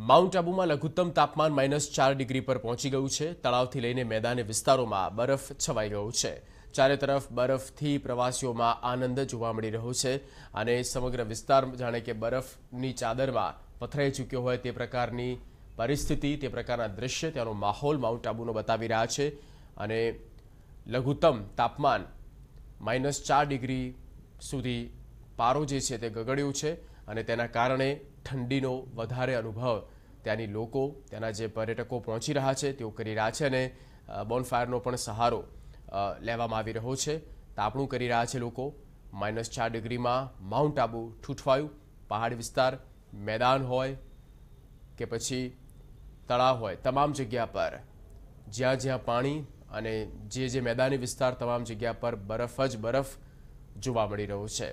mount આબુમાં લઘુત્તમ તાપમાન minus ચાર ડિગ્રી પર પહોંચી ગયું છે તળાવથી લઈને મેદાની વિસ્તારોમાં બરફ છવાઈ ગયો છે ચારે તરફ બરફથી પ્રવાસીઓમાં આનંદ જોવા મળી રહ્યો છે અને સમગ્ર વિસ્તાર જાણે કે બરફની ચાદરમાં પથરાઈ ચૂક્યો હોય તે પ્રકારની પરિસ્થિતિ તે પ્રકારના દ્રશ્ય ત્યાંનો માહોલ માઉન્ટ આબુનો બતાવી રહ્યા છે અને લઘુત્તમ તાપમાન માઇનસ ચાર ડિગ્રી સુધી પારો જે છે તે ગગડ્યો છે અને તેના કારણે ઠંડીનો વધારે અનુભવ ત્યાંની લોકો ત્યાંના જે પર્યટકો પહોંચી રહ્યા છે તેઓ કરી રહ્યા છે અને બોનફાયરનો પણ સહારો લેવામાં આવી રહ્યો છે તાપણું કરી રહ્યા છે લોકો માઇનસ ચાર ડિગ્રીમાં માઉન્ટ આબુ ઠૂંઠવાયું પહાડ વિસ્તાર મેદાન હોય કે પછી તળાવ હોય તમામ જગ્યા પર જ્યાં જ્યાં પાણી અને જે જે મેદાની વિસ્તાર તમામ જગ્યા પર બરફ જ બરફ જોવા મળી રહ્યો છે